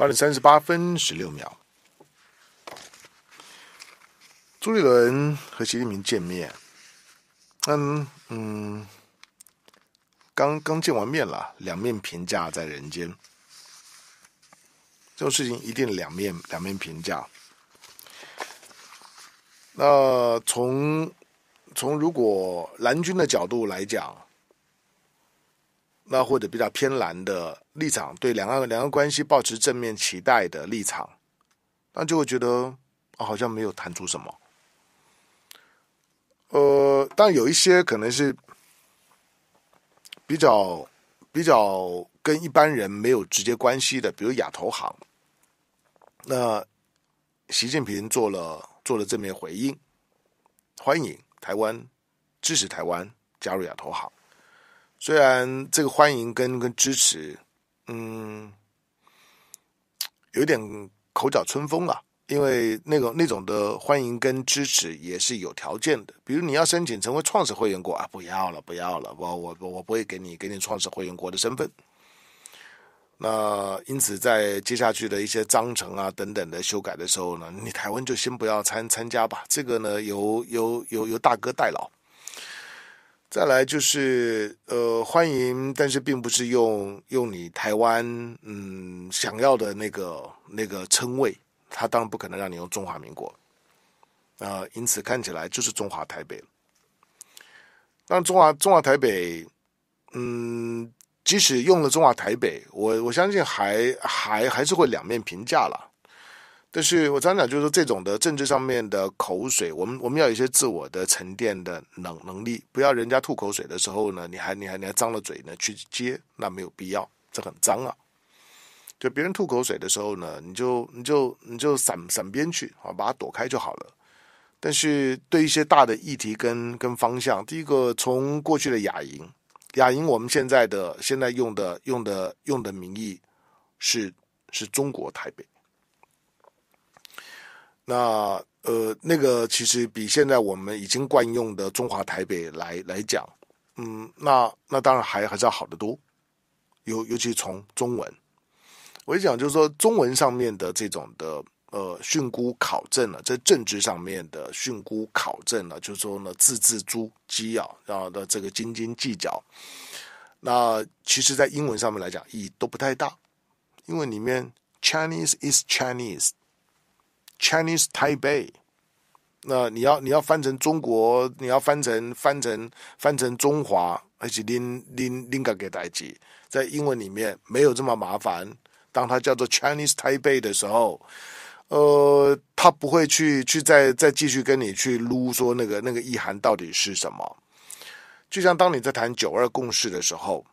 八点三十八分十六秒，朱立伦和习近平见面。嗯嗯，刚刚见完面了，两面评价在人间。这种事情一定两面，两面评价。那从从如果蓝军的角度来讲。那或者比较偏蓝的立场，对两岸两岸关系保持正面期待的立场，那就会觉得好像没有谈出什么。呃，但有一些可能是比较比较跟一般人没有直接关系的，比如亚投行。那习近平做了做了正面回应，欢迎台湾支持台湾加入亚投行。虽然这个欢迎跟跟支持，嗯，有点口角春风啊，因为那种那种的欢迎跟支持也是有条件的，比如你要申请成为创始会员国啊，不要了，不要了，我我我不会给你给你创始会员国的身份。那因此，在接下去的一些章程啊等等的修改的时候呢，你台湾就先不要参参加吧，这个呢由由由由大哥代劳。再来就是，呃，欢迎，但是并不是用用你台湾嗯想要的那个那个称谓，他当然不可能让你用中华民国，啊，因此看起来就是中华台北但当中华中华台北，嗯，即使用了中华台北，我我相信还还还是会两面评价了。但是我常讲，就是这种的政治上面的口水，我们我们要有一些自我的沉淀的能能力，不要人家吐口水的时候呢，你还你还你还张了嘴呢去接，那没有必要，这很脏啊。就别人吐口水的时候呢，你就你就你就闪闪边去啊，把它躲开就好了。但是对一些大的议题跟跟方向，第一个从过去的亚银，亚银，我们现在的现在用的用的用的名义是是中国台北。那呃，那个其实比现在我们已经惯用的“中华台北”来来讲，嗯，那那当然还还是要好得多。尤尤其从中文，我一讲就是说，中文上面的这种的呃训诂考证了，在政治上面的训诂考证了，就是说呢字字珠玑啊，然后的这个斤斤计较。那其实，在英文上面来讲，意义都不太大，因为里面 Chinese is Chinese。Chinese Taipei，那你要你要翻成中国，你要翻成翻成翻成中华，而且零零零个给代替，在英文里面没有这么麻烦。当它叫做 Chinese Taipei 的时候，呃，他不会去去再再继续跟你去撸说那个那个意涵到底是什么。就像当你在谈九二共识的时候。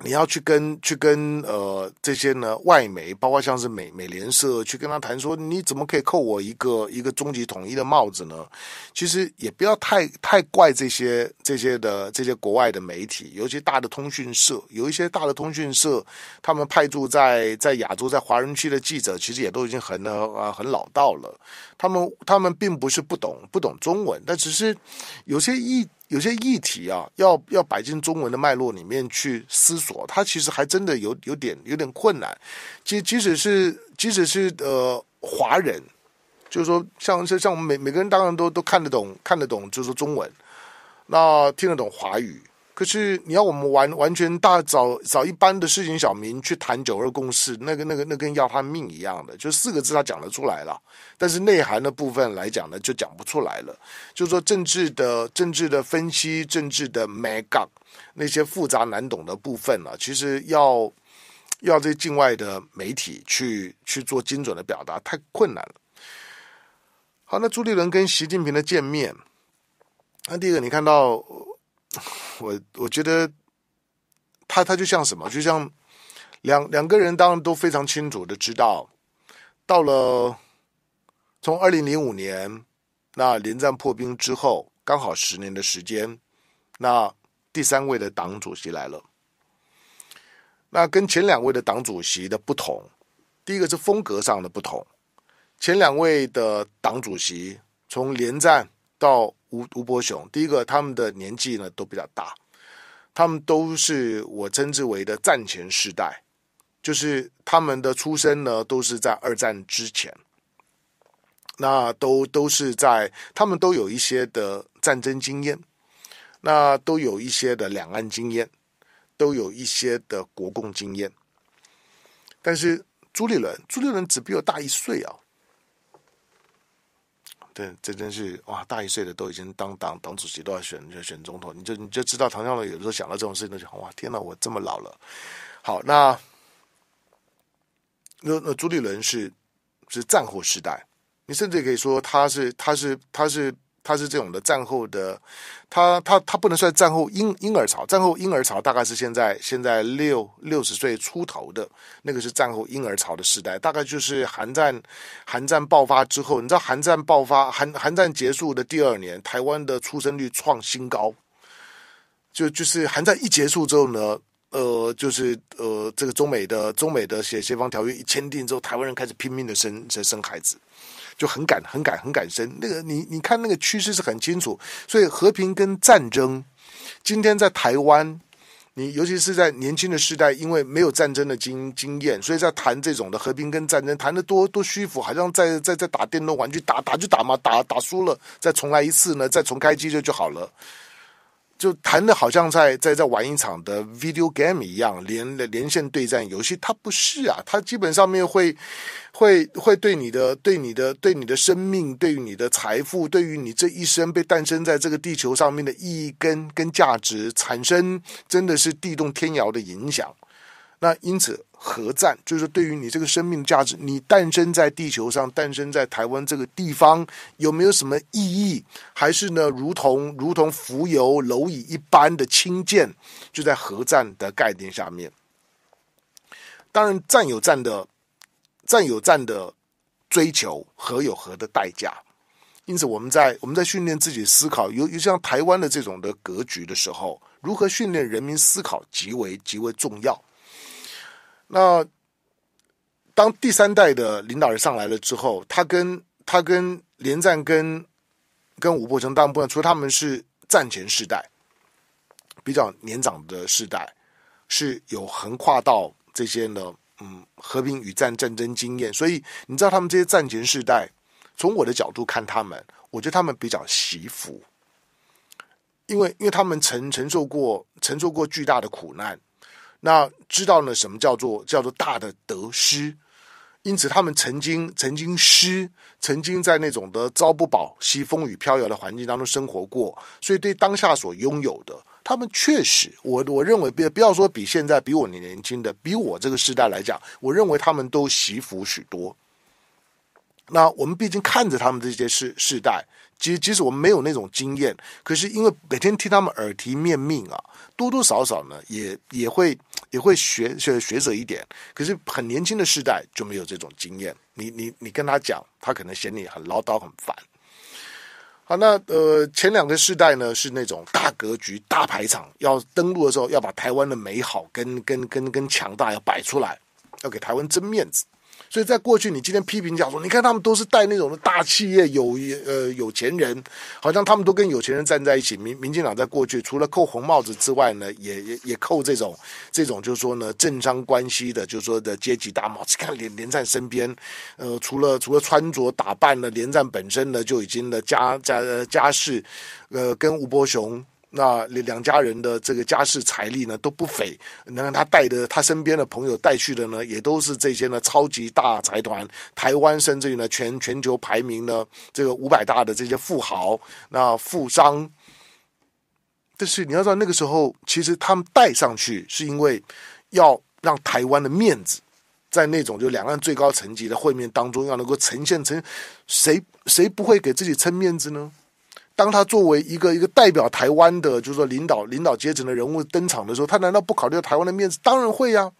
你要去跟去跟呃这些呢外媒，包括像是美美联社，去跟他谈说，你怎么可以扣我一个一个终极统一的帽子呢？其实也不要太太怪这些。这些的这些国外的媒体，尤其大的通讯社，有一些大的通讯社，他们派驻在在亚洲、在华人区的记者，其实也都已经很啊很老道了。他们他们并不是不懂不懂中文，但只是有些议有些议题啊，要要摆进中文的脉络里面去思索，他其实还真的有有点有点困难。即即使是即使是呃华人，就是说像像像我们每每个人当然都都看得懂看得懂，就是中文。那听得懂华语，可是你要我们完完全大找找一般的市井小民去谈九二共识，那个那个那跟要他命一样的，就四个字他讲得出来了，但是内涵的部分来讲呢，就讲不出来了。就是说政治的政治的分析，政治的麦杠那些复杂难懂的部分呢，其实要要这境外的媒体去去做精准的表达，太困难了。好，那朱立伦跟习近平的见面。那第一个，你看到我，我觉得他他就像什么？就像两两个人，当然都非常清楚的知道，到了从二零零五年那连战破冰之后，刚好十年的时间，那第三位的党主席来了。那跟前两位的党主席的不同，第一个是风格上的不同，前两位的党主席从连战。到吴吴伯雄，第一个，他们的年纪呢都比较大，他们都是我称之为的战前世代，就是他们的出生呢都是在二战之前，那都都是在，他们都有一些的战争经验，那都有一些的两岸经验，都有一些的国共经验，但是朱立伦，朱立伦只比我大一岁啊。对，这真是哇！大一岁的都已经当党党主席，都要选选总统，你就你就知道，唐绍龙有时候想到这种事情，都想哇天哪，我这么老了。好，那那那朱立伦是是战火时代，你甚至可以说他是他是他是。他是这种的战后的，他他他不能算战后婴婴儿潮，战后婴儿潮大概是现在现在六六十岁出头的，那个是战后婴儿潮的时代，大概就是韩战，韩战爆发之后，你知道韩战爆发，韩韩战结束的第二年，台湾的出生率创新高，就就是韩战一结束之后呢，呃，就是呃这个中美的中美的协协防条约一签订之后，台湾人开始拼命的生生生孩子。就很感很感很感深，那个你你看那个趋势是很清楚，所以和平跟战争，今天在台湾，你尤其是在年轻的时代，因为没有战争的经经验，所以在谈这种的和平跟战争，谈的多多虚浮，好像在在在打电动玩具，打打就打嘛，打打输了再重来一次呢，再重开机就就好了。就谈的好像在在在玩一场的 video game 一样，连连线对战游戏，它不是啊，它基本上面会，会会对你的对你的对你的生命，对于你的财富，对于你这一生被诞生在这个地球上面的意义跟跟价值，产生真的是地动天摇的影响。那因此。核战就是对于你这个生命价值，你诞生在地球上，诞生在台湾这个地方，有没有什么意义？还是呢，如同如同蜉蝣蝼蚁一般的轻贱，就在核战的概念下面。当然，战有战的，战有战的追求，核有核的代价。因此，我们在我们在训练自己思考，尤尤像台湾的这种的格局的时候，如何训练人民思考，极为极为重要。那当第三代的领导人上来了之后，他跟他跟连战跟跟吴伯雄，当然不除说他们是战前世代，比较年长的世代是有横跨到这些呢，嗯，和平与战战争经验。所以你知道，他们这些战前世代，从我的角度看，他们，我觉得他们比较惜福，因为因为他们曾承受过承受过巨大的苦难。那知道呢？什么叫做叫做大的得失？因此，他们曾经曾经失，曾经在那种的朝不保夕、风雨飘摇的环境当中生活过，所以对当下所拥有的，他们确实，我我认为，别不要说比现在比我年轻的，比我这个时代来讲，我认为他们都惜福许多。那我们毕竟看着他们这些世世代。即即使我们没有那种经验，可是因为每天听他们耳提面命啊，多多少少呢，也也会也会学学学着一点。可是很年轻的世代就没有这种经验，你你你跟他讲，他可能嫌你很唠叨、很烦。好，那呃，前两个世代呢是那种大格局、大排场，要登陆的时候要把台湾的美好跟跟跟跟强大要摆出来，要给台湾争面子。所以在过去，你今天批评讲说，你看他们都是带那种的大企业有呃有钱人，好像他们都跟有钱人站在一起。民民进党在过去除了扣红帽子之外呢，也也也扣这种这种，就是说呢，政商关系的，就是说的阶级大帽。子。看连连战身边，呃，除了除了穿着打扮呢，连战本身呢就已经的家家家世，呃，跟吴伯雄。那两两家人的这个家世财力呢都不菲，让他带的他身边的朋友带去的呢，也都是这些呢超级大财团，台湾甚至于呢全全球排名呢这个五百大的这些富豪、那富商。但是你要知道，那个时候其实他们带上去，是因为要让台湾的面子在那种就两岸最高层级的会面当中，要能够呈现，成，谁谁不会给自己撑面子呢？当他作为一个一个代表台湾的，就是说领导领导阶层的人物登场的时候，他难道不考虑台湾的面子？当然会呀。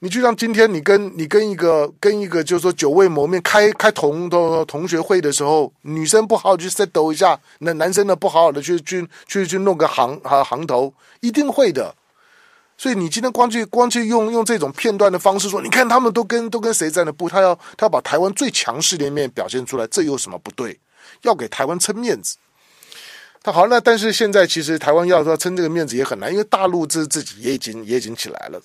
你就像今天，你跟你跟一个跟一个，就是说久未谋面，开开同同同学会的时候，女生不好好去 set 抖一下，那男生呢不好好的去去去去弄个行啊行头，一定会的。所以你今天光去光去用用这种片段的方式说，你看他们都跟都跟谁在那不？他要他要把台湾最强势的一面表现出来，这有什么不对？要给台湾撑面子，他好，那但是现在其实台湾要说撑这个面子也很难，因为大陆自自己也已经也已经起来了。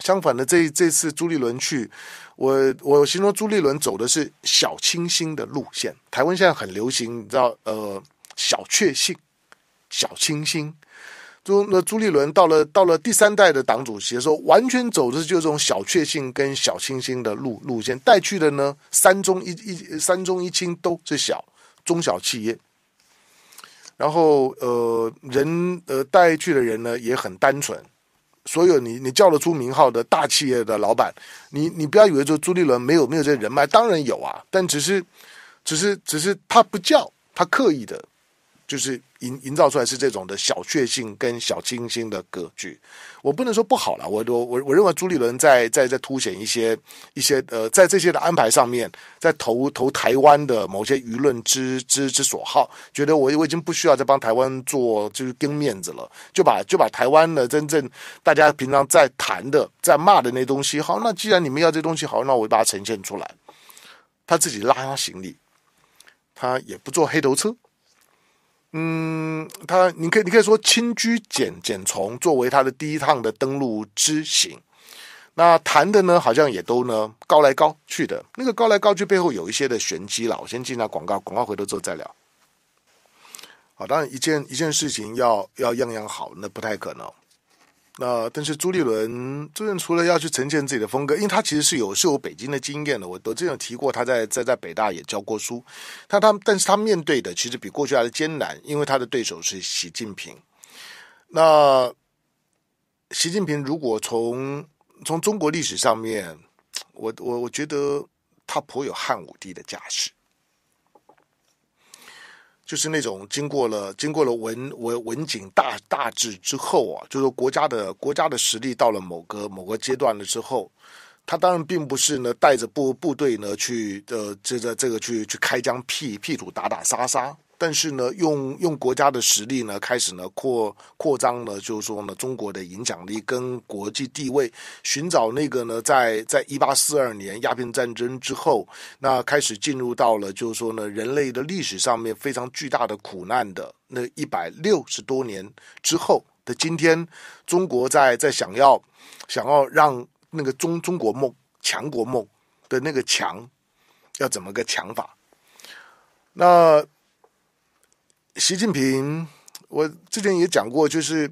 相反的，这这次朱立伦去，我我形容朱立伦走的是小清新的路线。台湾现在很流行，你知道，呃，小确幸、小清新。朱那朱立伦到了到了第三代的党主席的时候，完全走的就是这种小确幸跟小清新的路路线。带去的呢，三中一一三中一清都是小中小企业。然后呃，人呃带去的人呢也很单纯。所有你你叫得出名号的大企业的老板，你你不要以为说朱立伦没有没有这人脉，当然有啊，但只是只是只是他不叫他刻意的。就是营营造出来是这种的小确幸跟小清新的格局，我不能说不好了。我我我我认为朱立伦在在在凸显一些一些呃，在这些的安排上面，在投投台湾的某些舆论之之之所好，觉得我我已经不需要再帮台湾做就是丢面子了，就把就把台湾的真正大家平常在谈的在骂的那东西，好，那既然你们要这东西，好，那我就把它呈现出来。他自己拉行李，他也不坐黑头车。嗯，他，你可以，你可以说轻居简简从作为他的第一趟的登陆之行，那谈的呢，好像也都呢高来高去的，那个高来高去背后有一些的玄机了。我先进下广告，广告回头之后再聊。好，当然一件一件事情要要样样好，那不太可能。那但是朱立伦，朱立伦除了要去呈现自己的风格，因为他其实是有是有北京的经验的，我我之前有提过，他在在在北大也教过书。他他但是他面对的其实比过去还的艰难，因为他的对手是习近平。那习近平如果从从中国历史上面，我我我觉得他颇有汉武帝的架势。就是那种经过了经过了文文文景大大治之后啊，就是国家的国家的实力到了某个某个阶段了之后，他当然并不是呢带着部部队呢去呃这个这个去去开疆辟辟土打打杀杀。但是呢，用用国家的实力呢，开始呢扩扩张呢，就是说呢，中国的影响力跟国际地位，寻找那个呢，在在一八四二年鸦片战争之后，那开始进入到了就是说呢，人类的历史上面非常巨大的苦难的那一百六十多年之后的今天，中国在在想要想要让那个中中国梦强国梦的那个强，要怎么个强法？那。习近平，我之前也讲过，就是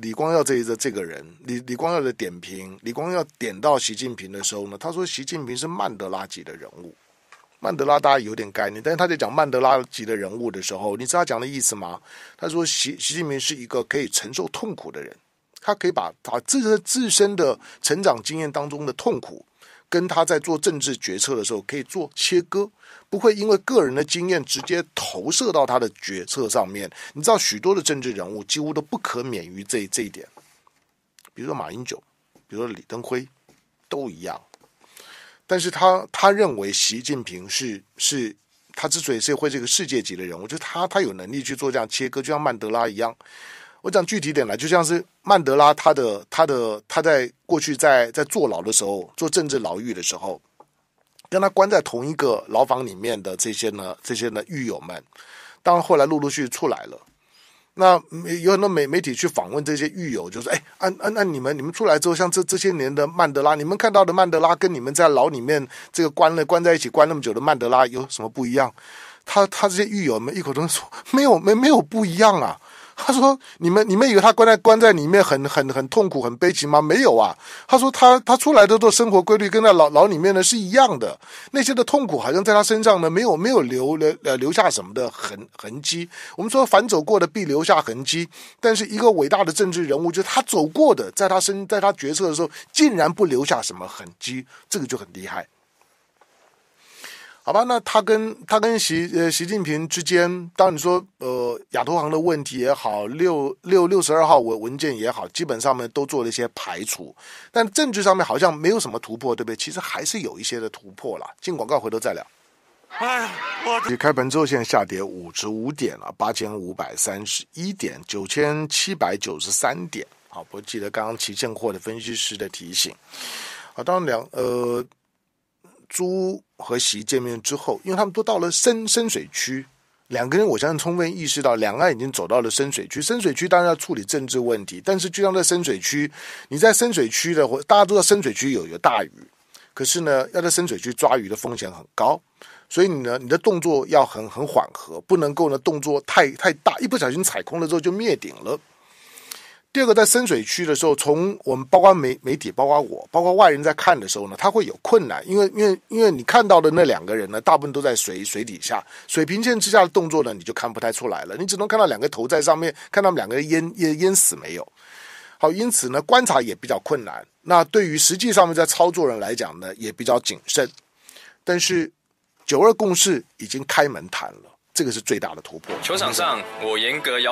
李光耀这这这个人，李李光耀的点评，李光耀点到习近平的时候呢，他说习近平是曼德拉级的人物。曼德拉大家有点概念，但是他在讲曼德拉级的人物的时候，你知道他讲的意思吗？他说习习近平是一个可以承受痛苦的人，他可以把把自身自身的成长经验当中的痛苦。跟他在做政治决策的时候，可以做切割，不会因为个人的经验直接投射到他的决策上面。你知道，许多的政治人物几乎都不可免于这这一点，比如说马英九，比如说李登辉，都一样。但是他他认为习近平是是，他之所以是会这个世界级的人物，就他他有能力去做这样切割，就像曼德拉一样。我讲具体点来，就像是曼德拉他的他的他在过去在在坐牢的时候，做政治牢狱的时候，跟他关在同一个牢房里面的这些呢这些呢狱友们，当后来陆陆续续出来了，那有很多媒媒体去访问这些狱友，就说哎，按按按，你们你们出来之后，像这这些年的曼德拉，你们看到的曼德拉跟你们在牢里面这个关了关在一起关那么久的曼德拉有什么不一样？他他这些狱友们一口同说，没有没没有不一样啊。他说：“你们，你们以为他关在关在里面很很很痛苦很悲情吗？没有啊。他说他他出来的都生活规律，跟在牢牢里面呢是一样的。那些的痛苦好像在他身上呢没有没有留留呃留下什么的痕痕迹。我们说反走过的必留下痕迹，但是一个伟大的政治人物，就他走过的，在他身在他决策的时候，竟然不留下什么痕迹，这个就很厉害。”好吧，那他跟他跟习呃习近平之间，当你说呃亚投行的问题也好，六六六十二号文文件也好，基本上面都做了一些排除，但证据上面好像没有什么突破，对不对？其实还是有一些的突破了。进广告，回头再聊。哎呀，我。开盘之后现在下跌五十五点了，八千五百三十一点九千七百九十三点。好，不记得刚刚期现货的分析师的提醒。好，当然两呃，租。和习见面之后，因为他们都到了深深水区，两个人我相信充分意识到两岸已经走到了深水区。深水区当然要处理政治问题，但是就像在深水区，你在深水区的或大家都在深水区有有大鱼，可是呢，要在深水区抓鱼的风险很高，所以你呢，你的动作要很很缓和，不能够呢动作太太大，一不小心踩空了之后就灭顶了。第二个，在深水区的时候，从我们包括媒媒体、包括我、包括外人在看的时候呢，他会有困难，因为因为因为你看到的那两个人呢，大部分都在水水底下，水平线之下的动作呢，你就看不太出来了，你只能看到两个头在上面，看他们两个淹淹淹死没有。好，因此呢，观察也比较困难。那对于实际上面在操作人来讲呢，也比较谨慎。但是，九二共识已经开门谈了，这个是最大的突破。球场上，我严格要。